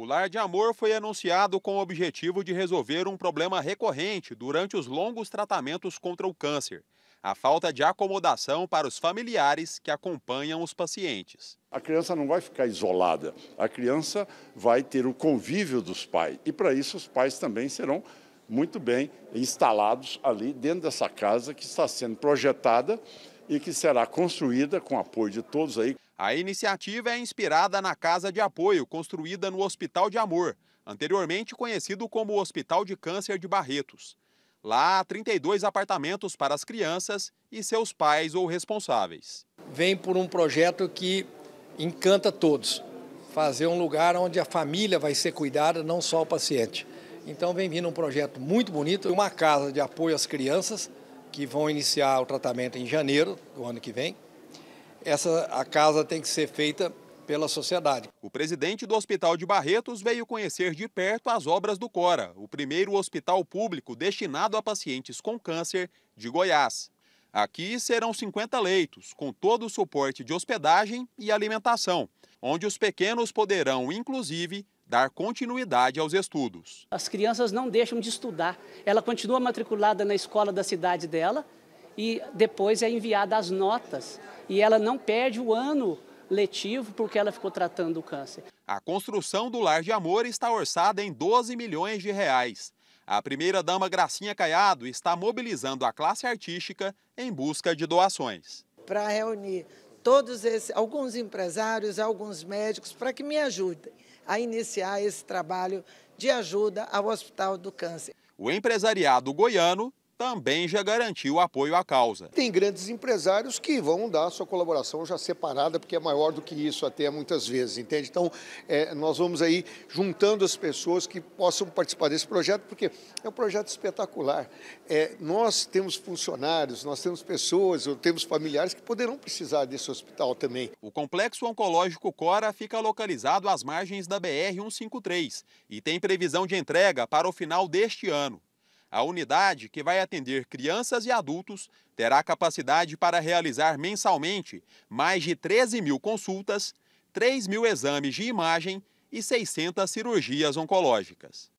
O Lar de Amor foi anunciado com o objetivo de resolver um problema recorrente durante os longos tratamentos contra o câncer: a falta de acomodação para os familiares que acompanham os pacientes. A criança não vai ficar isolada, a criança vai ter o convívio dos pais. E para isso, os pais também serão muito bem instalados ali dentro dessa casa que está sendo projetada e que será construída com apoio de todos aí. A iniciativa é inspirada na Casa de Apoio, construída no Hospital de Amor, anteriormente conhecido como Hospital de Câncer de Barretos. Lá há 32 apartamentos para as crianças e seus pais ou responsáveis. Vem por um projeto que encanta todos. Fazer um lugar onde a família vai ser cuidada, não só o paciente. Então vem vindo um projeto muito bonito, uma casa de apoio às crianças, que vão iniciar o tratamento em janeiro do ano que vem essa, a casa tem que ser feita pela sociedade. O presidente do Hospital de Barretos veio conhecer de perto as obras do Cora, o primeiro hospital público destinado a pacientes com câncer de Goiás. Aqui serão 50 leitos, com todo o suporte de hospedagem e alimentação, onde os pequenos poderão, inclusive, dar continuidade aos estudos. As crianças não deixam de estudar, ela continua matriculada na escola da cidade dela e depois é enviada as notas e ela não perde o ano letivo porque ela ficou tratando o câncer. A construção do Lar de Amor está orçada em 12 milhões de reais. A primeira-dama Gracinha Caiado está mobilizando a classe artística em busca de doações. Para reunir todos esses, alguns empresários, alguns médicos, para que me ajudem a iniciar esse trabalho de ajuda ao Hospital do Câncer. O empresariado goiano também já garantiu apoio à causa. Tem grandes empresários que vão dar sua colaboração já separada, porque é maior do que isso até muitas vezes, entende? Então, é, nós vamos aí juntando as pessoas que possam participar desse projeto, porque é um projeto espetacular. É, nós temos funcionários, nós temos pessoas, ou temos familiares que poderão precisar desse hospital também. O Complexo Oncológico Cora fica localizado às margens da BR-153 e tem previsão de entrega para o final deste ano. A unidade, que vai atender crianças e adultos, terá capacidade para realizar mensalmente mais de 13 mil consultas, 3 mil exames de imagem e 600 cirurgias oncológicas.